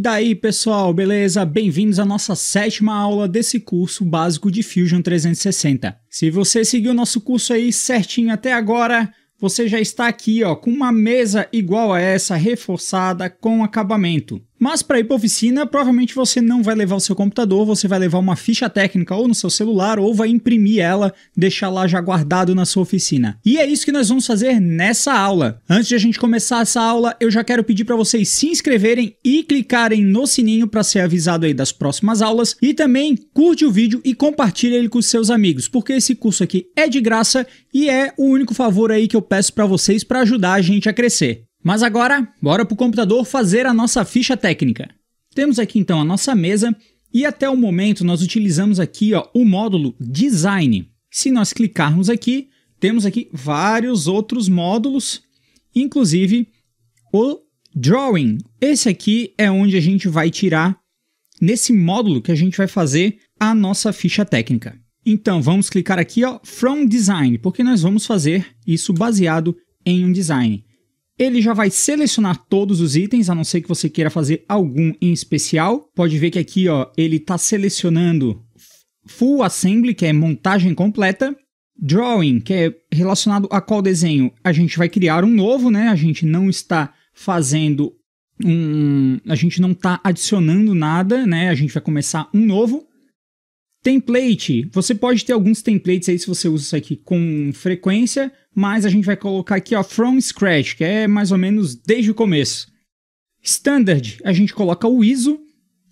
daí, pessoal? Beleza? Bem-vindos à nossa sétima aula desse curso básico de Fusion 360. Se você seguiu nosso curso aí certinho até agora, você já está aqui ó, com uma mesa igual a essa, reforçada, com acabamento. Mas para ir para oficina, provavelmente você não vai levar o seu computador, você vai levar uma ficha técnica ou no seu celular ou vai imprimir ela, deixar lá já guardado na sua oficina. E é isso que nós vamos fazer nessa aula. Antes de a gente começar essa aula, eu já quero pedir para vocês se inscreverem e clicarem no sininho para ser avisado aí das próximas aulas e também curte o vídeo e compartilhe ele com seus amigos, porque esse curso aqui é de graça e é o único favor aí que eu peço para vocês para ajudar a gente a crescer. Mas agora, bora para o computador fazer a nossa ficha técnica. Temos aqui então a nossa mesa e até o momento nós utilizamos aqui ó, o módulo Design. Se nós clicarmos aqui, temos aqui vários outros módulos, inclusive o Drawing. Esse aqui é onde a gente vai tirar, nesse módulo que a gente vai fazer a nossa ficha técnica. Então vamos clicar aqui ó, From Design, porque nós vamos fazer isso baseado em um design. Ele já vai selecionar todos os itens, a não ser que você queira fazer algum em especial. Pode ver que aqui ó, ele está selecionando Full Assembly, que é montagem completa. Drawing, que é relacionado a qual desenho? A gente vai criar um novo, né? A gente não está fazendo um... A gente não está adicionando nada, né? A gente vai começar um novo. Template, você pode ter alguns templates aí se você usa isso aqui com frequência, mas a gente vai colocar aqui ó, from scratch, que é mais ou menos desde o começo. Standard, a gente coloca o ISO,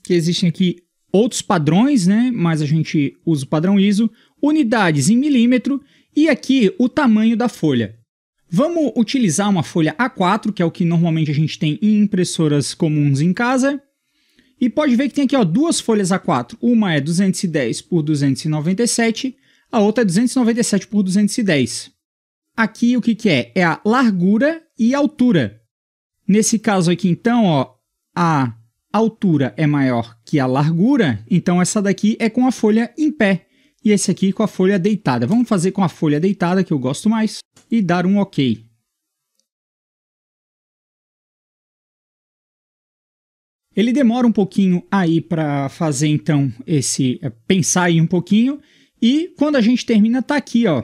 que existem aqui outros padrões, né? Mas a gente usa o padrão ISO, unidades em milímetro e aqui o tamanho da folha. Vamos utilizar uma folha A4, que é o que normalmente a gente tem em impressoras comuns em casa. E pode ver que tem aqui ó, duas folhas A4. Uma é 210 por 297, a outra é 297 por 210. Aqui o que, que é? É a largura e altura. Nesse caso aqui, então, ó, a altura é maior que a largura, então essa daqui é com a folha em pé e esse aqui com a folha deitada. Vamos fazer com a folha deitada, que eu gosto mais, e dar um OK. Ele demora um pouquinho aí para fazer então esse é, pensar aí um pouquinho e quando a gente termina tá aqui, ó,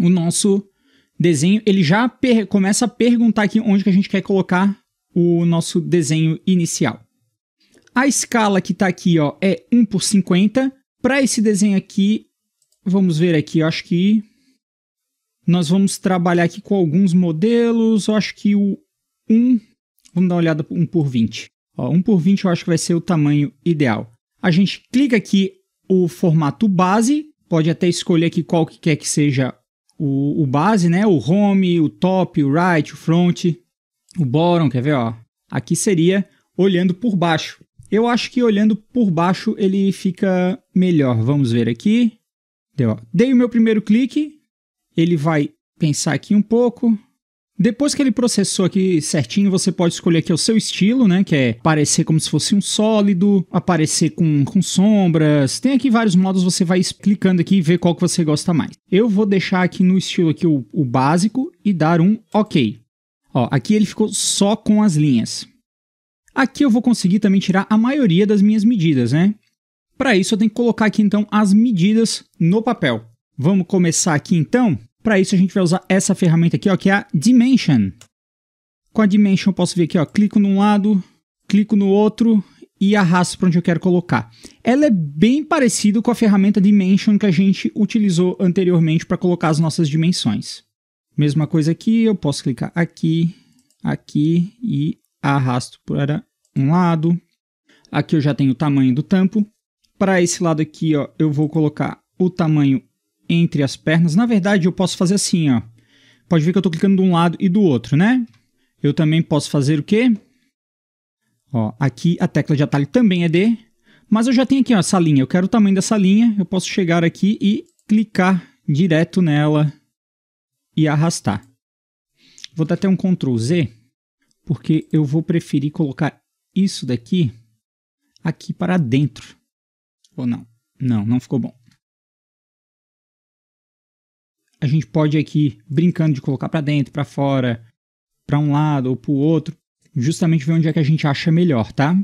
o nosso desenho, ele já começa a perguntar aqui onde que a gente quer colocar o nosso desenho inicial. A escala que tá aqui ó, é 1 por 50. Para esse desenho aqui, vamos ver aqui, eu acho que nós vamos trabalhar aqui com alguns modelos, eu acho que o 1, vamos dar uma olhada 1 por 20. Ó, 1 por 20 eu acho que vai ser o tamanho ideal. A gente clica aqui o formato base, pode até escolher aqui qual que quer que seja o, o base, né? O home, o top, o right, o front, o bottom, quer ver? Ó? Aqui seria olhando por baixo. Eu acho que olhando por baixo ele fica melhor. Vamos ver aqui. Deu, ó. Dei o meu primeiro clique, ele vai pensar aqui um pouco, depois que ele processou aqui certinho, você pode escolher aqui o seu estilo, né? Que é parecer como se fosse um sólido, aparecer com, com sombras. Tem aqui vários modos, você vai clicando aqui e ver qual que você gosta mais. Eu vou deixar aqui no estilo aqui o, o básico e dar um OK. Ó, aqui ele ficou só com as linhas. Aqui eu vou conseguir também tirar a maioria das minhas medidas, né? Para isso eu tenho que colocar aqui então as medidas no papel. Vamos começar aqui então para isso a gente vai usar essa ferramenta aqui, ó, que é a Dimension. Com a Dimension eu posso vir aqui, ó, clico num lado, clico no outro e arrasto para onde eu quero colocar. Ela é bem parecida com a ferramenta Dimension que a gente utilizou anteriormente para colocar as nossas dimensões. Mesma coisa aqui, eu posso clicar aqui, aqui e arrasto para um lado. Aqui eu já tenho o tamanho do tampo. Para esse lado aqui, ó, eu vou colocar o tamanho entre as pernas. Na verdade, eu posso fazer assim, ó. Pode ver que eu estou clicando de um lado e do outro, né? Eu também posso fazer o quê? Ó, aqui a tecla de tá atalho também é D, mas eu já tenho aqui ó, essa linha. Eu quero o tamanho dessa linha, eu posso chegar aqui e clicar direto nela e arrastar. Vou dar até um Ctrl Z, porque eu vou preferir colocar isso daqui aqui para dentro. Ou não? Não, não ficou bom a gente pode aqui brincando de colocar para dentro, para fora, para um lado ou para o outro, justamente ver onde é que a gente acha melhor, tá?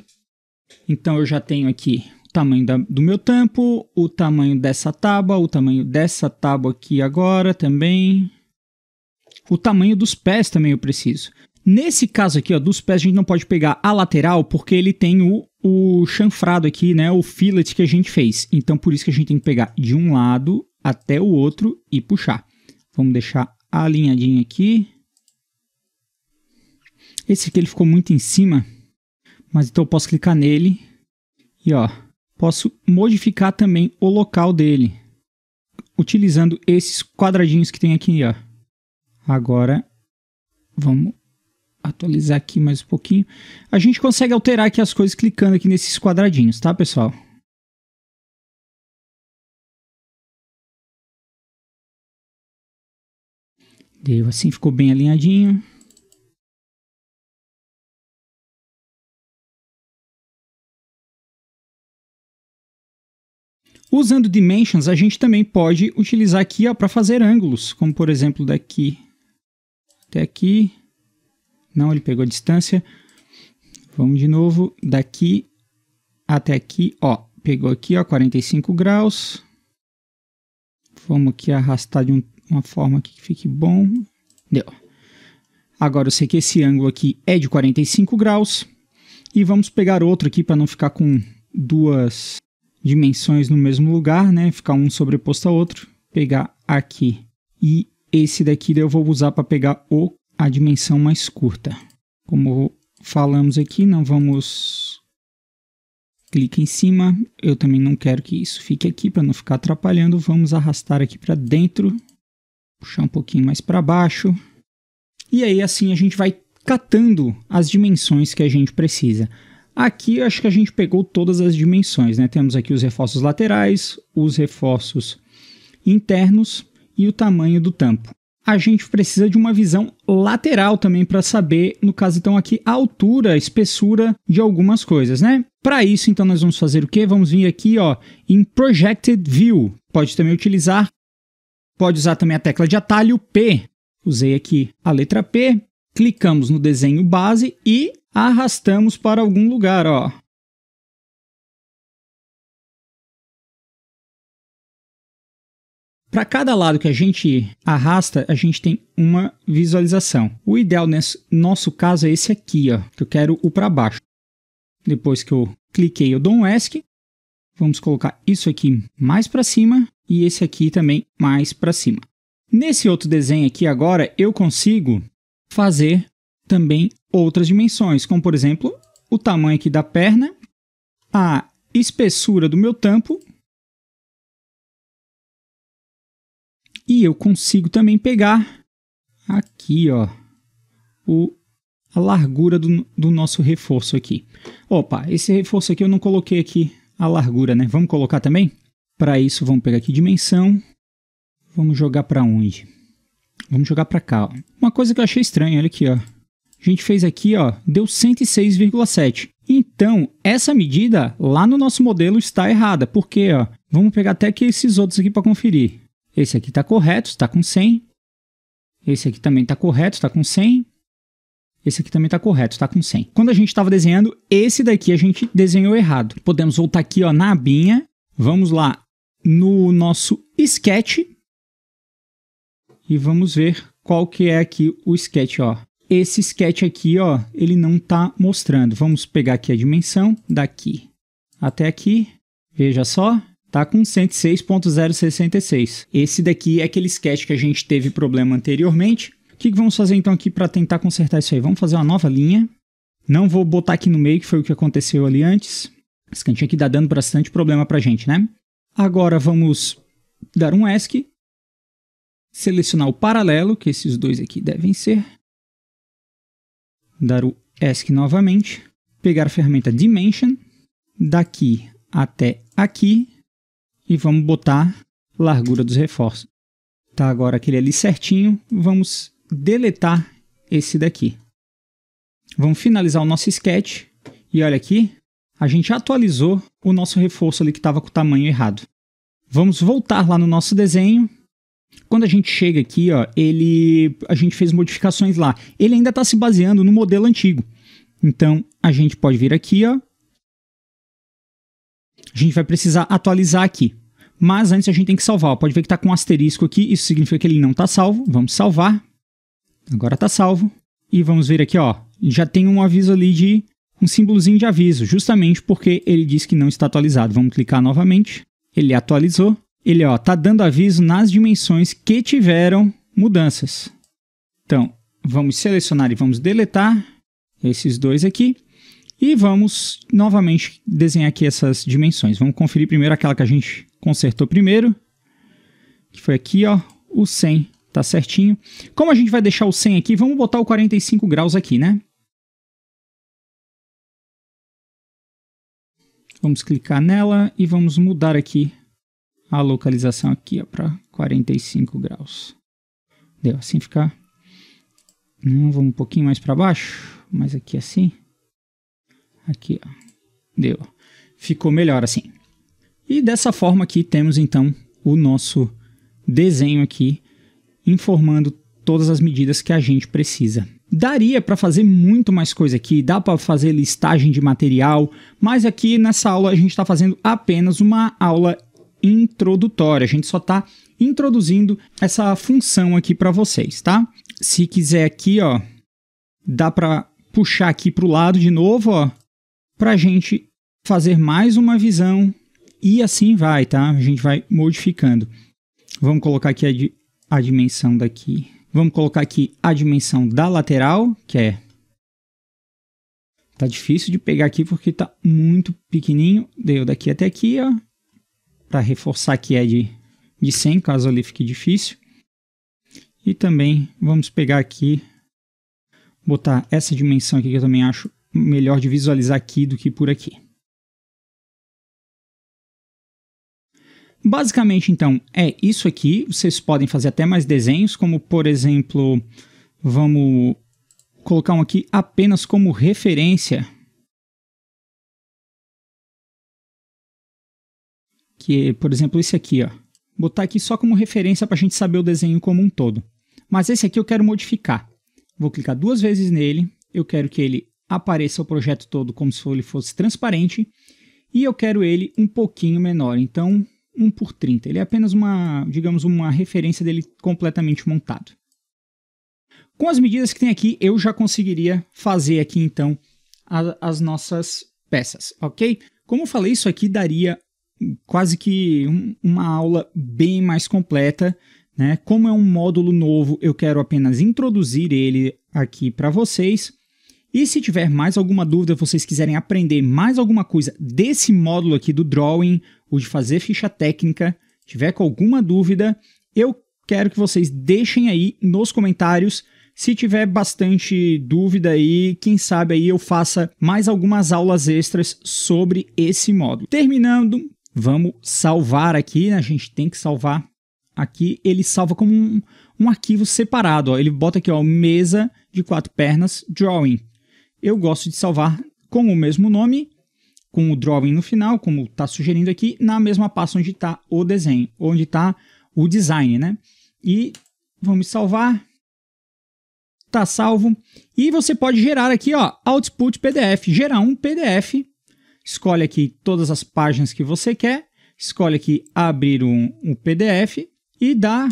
Então eu já tenho aqui o tamanho da, do meu tampo, o tamanho dessa tábua, o tamanho dessa tábua aqui agora também. O tamanho dos pés também eu preciso. Nesse caso aqui, ó, dos pés, a gente não pode pegar a lateral porque ele tem o, o chanfrado aqui, né? O fillet que a gente fez. Então, por isso que a gente tem que pegar de um lado até o outro e puxar. Vamos deixar alinhadinho aqui. Esse aqui ele ficou muito em cima, mas então eu posso clicar nele e ó, posso modificar também o local dele, utilizando esses quadradinhos que tem aqui, ó. Agora, vamos atualizar aqui mais um pouquinho. A gente consegue alterar aqui as coisas clicando aqui nesses quadradinhos, tá, pessoal? Deu assim, ficou bem alinhadinho. Usando dimensions, a gente também pode utilizar aqui para fazer ângulos, como por exemplo daqui até aqui. Não, ele pegou a distância. Vamos de novo, daqui até aqui, ó, pegou aqui, ó, 45 graus. Vamos aqui arrastar de um uma forma aqui que fique bom. Deu. Agora eu sei que esse ângulo aqui é de 45 graus. E vamos pegar outro aqui para não ficar com duas dimensões no mesmo lugar, né? Ficar um sobreposto a outro. Pegar aqui. E esse daqui eu vou usar para pegar o, a dimensão mais curta. Como falamos aqui, não vamos... Clique em cima. Eu também não quero que isso fique aqui para não ficar atrapalhando. Vamos arrastar aqui para dentro puxar um pouquinho mais para baixo. E aí assim a gente vai catando as dimensões que a gente precisa. Aqui acho que a gente pegou todas as dimensões, né? Temos aqui os reforços laterais, os reforços internos e o tamanho do tampo. A gente precisa de uma visão lateral também para saber, no caso então aqui, a altura, a espessura de algumas coisas, né? Para isso então nós vamos fazer o quê? Vamos vir aqui, ó, em Projected View. Pode também utilizar Pode usar também a tecla de atalho P. Usei aqui a letra P, clicamos no desenho base e arrastamos para algum lugar. Ó. Para cada lado que a gente arrasta, a gente tem uma visualização. O ideal nesse nosso caso é esse aqui, ó, que eu quero o para baixo. Depois que eu cliquei, eu dou um ESC. Vamos colocar isso aqui mais para cima e esse aqui também mais para cima. Nesse outro desenho aqui agora, eu consigo fazer também outras dimensões, como por exemplo, o tamanho aqui da perna, a espessura do meu tampo, e eu consigo também pegar aqui, ó, o, a largura do, do nosso reforço aqui. Opa, esse reforço aqui eu não coloquei aqui a largura, né? Vamos colocar também? Para isso, vamos pegar aqui dimensão. Vamos jogar para onde? Vamos jogar para cá. Ó. Uma coisa que eu achei estranha, olha aqui, ó. A gente fez aqui, ó, deu 106,7. Então, essa medida lá no nosso modelo está errada, porque, ó, vamos pegar até aqui esses outros aqui para conferir. Esse aqui está correto, está com 100. Esse aqui também está correto, está com 100. Esse aqui também está correto, está com 100. Quando a gente estava desenhando, esse daqui a gente desenhou errado. Podemos voltar aqui ó, na abinha. Vamos lá, no nosso sketch e vamos ver qual que é aqui o sketch, ó. Esse sketch aqui, ó, ele não tá mostrando. Vamos pegar aqui a dimensão daqui até aqui. Veja só, tá com 106.066. Esse daqui é aquele sketch que a gente teve problema anteriormente. O que, que vamos fazer então aqui para tentar consertar isso aí? Vamos fazer uma nova linha. Não vou botar aqui no meio, que foi o que aconteceu ali antes. Esse cantinho aqui dá dando bastante problema pra gente, né? Agora vamos dar um ESC, selecionar o paralelo, que esses dois aqui devem ser, dar o ESC novamente, pegar a ferramenta Dimension, daqui até aqui, e vamos botar largura dos reforços. Tá agora aquele ali certinho, vamos deletar esse daqui. Vamos finalizar o nosso sketch, e olha aqui, a gente atualizou o nosso reforço ali que estava com o tamanho errado. Vamos voltar lá no nosso desenho. Quando a gente chega aqui, ó, ele, a gente fez modificações lá. Ele ainda está se baseando no modelo antigo. Então, a gente pode vir aqui, ó. A gente vai precisar atualizar aqui. Mas antes a gente tem que salvar. Ó. Pode ver que está com um asterisco aqui. Isso significa que ele não está salvo. Vamos salvar. Agora está salvo. E vamos ver aqui, ó. Já tem um aviso ali de um símbolozinho de aviso, justamente porque ele diz que não está atualizado. Vamos clicar novamente. Ele atualizou. Ele ó, tá dando aviso nas dimensões que tiveram mudanças. Então, vamos selecionar e vamos deletar esses dois aqui. E vamos novamente desenhar aqui essas dimensões. Vamos conferir primeiro aquela que a gente consertou primeiro, que foi aqui, ó, o 100, tá certinho. Como a gente vai deixar o 100 aqui, vamos botar o 45 graus aqui, né? Vamos clicar nela e vamos mudar aqui a localização aqui para 45 graus. Deu assim ficar. Não, vamos um pouquinho mais para baixo, mas aqui assim. Aqui, ó. Deu. Ficou melhor assim. E dessa forma aqui temos então o nosso desenho aqui informando todas as medidas que a gente precisa. Daria para fazer muito mais coisa aqui, dá para fazer listagem de material, mas aqui nessa aula a gente está fazendo apenas uma aula introdutória, a gente só está introduzindo essa função aqui para vocês, tá? Se quiser aqui, ó, dá para puxar aqui para o lado de novo, ó, para a gente fazer mais uma visão e assim vai, tá? A gente vai modificando. Vamos colocar aqui a, di a dimensão daqui Vamos colocar aqui a dimensão da lateral, que é... Tá difícil de pegar aqui porque tá muito pequenininho. Deu daqui até aqui, ó. Para reforçar que é de, de 100, caso ali fique difícil. E também vamos pegar aqui, botar essa dimensão aqui que eu também acho melhor de visualizar aqui do que por aqui. Basicamente, então, é isso aqui. Vocês podem fazer até mais desenhos, como por exemplo, vamos colocar um aqui apenas como referência. Que, é, por exemplo, esse aqui, ó. Botar aqui só como referência para a gente saber o desenho como um todo. Mas esse aqui eu quero modificar. Vou clicar duas vezes nele. Eu quero que ele apareça o projeto todo como se ele fosse transparente. E eu quero ele um pouquinho menor. Então, 1 por 30. Ele é apenas uma, digamos, uma referência dele completamente montado. Com as medidas que tem aqui, eu já conseguiria fazer aqui então a, as nossas peças, ok? Como eu falei, isso aqui daria quase que um, uma aula bem mais completa, né? Como é um módulo novo, eu quero apenas introduzir ele aqui para vocês. E se tiver mais alguma dúvida, vocês quiserem aprender mais alguma coisa desse módulo aqui do Drawing o de fazer ficha técnica, tiver com alguma dúvida, eu quero que vocês deixem aí nos comentários. Se tiver bastante dúvida aí, quem sabe aí eu faça mais algumas aulas extras sobre esse módulo. Terminando, vamos salvar aqui, né? a gente tem que salvar aqui. Ele salva como um, um arquivo separado, ó. ele bota aqui ó, mesa de quatro pernas drawing. Eu gosto de salvar com o mesmo nome com o drawing no final, como está sugerindo aqui, na mesma pasta onde está o desenho, onde está o design, né? E vamos salvar. Está salvo. E você pode gerar aqui, ó, output PDF, gerar um PDF. Escolhe aqui todas as páginas que você quer. Escolhe aqui abrir um, um PDF e dá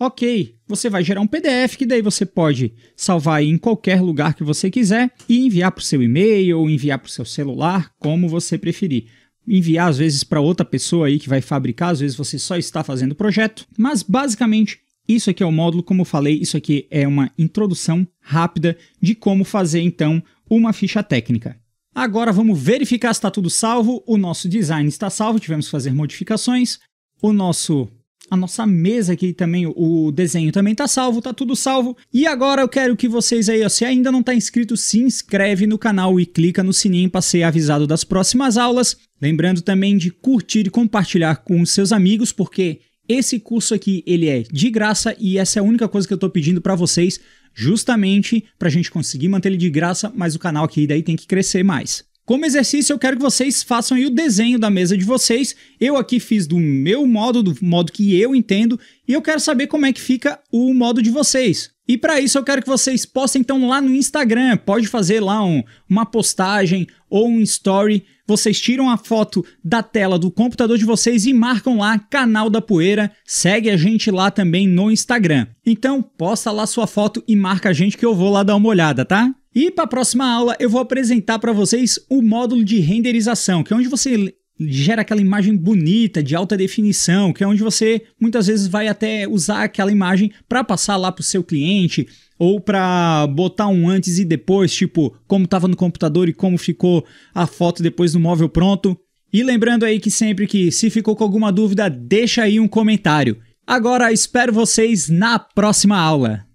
Ok, você vai gerar um PDF que daí você pode salvar em qualquer lugar que você quiser e enviar para o seu e-mail ou enviar para o seu celular, como você preferir. Enviar às vezes para outra pessoa aí que vai fabricar, às vezes você só está fazendo o projeto, mas basicamente isso aqui é o módulo, como eu falei, isso aqui é uma introdução rápida de como fazer então uma ficha técnica. Agora vamos verificar se está tudo salvo. O nosso design está salvo, tivemos que fazer modificações. O nosso a nossa mesa aqui também, o desenho também tá salvo, tá tudo salvo. E agora eu quero que vocês aí, ó, se ainda não tá inscrito, se inscreve no canal e clica no sininho para ser avisado das próximas aulas. Lembrando também de curtir e compartilhar com seus amigos, porque esse curso aqui ele é de graça e essa é a única coisa que eu estou pedindo para vocês, justamente para a gente conseguir manter ele de graça, mas o canal aqui daí tem que crescer mais. Como exercício, eu quero que vocês façam aí o desenho da mesa de vocês. Eu aqui fiz do meu modo, do modo que eu entendo, e eu quero saber como é que fica o modo de vocês. E para isso eu quero que vocês postem então lá no Instagram, pode fazer lá um, uma postagem ou um story, vocês tiram a foto da tela do computador de vocês e marcam lá Canal da Poeira, segue a gente lá também no Instagram. Então posta lá sua foto e marca a gente que eu vou lá dar uma olhada, tá? E para a próxima aula eu vou apresentar para vocês o módulo de renderização, que é onde você gera aquela imagem bonita de alta definição, que é onde você muitas vezes vai até usar aquela imagem para passar lá para o seu cliente ou para botar um antes e depois, tipo como estava no computador e como ficou a foto depois do móvel pronto. E lembrando aí que sempre que se ficou com alguma dúvida, deixa aí um comentário. Agora espero vocês na próxima aula.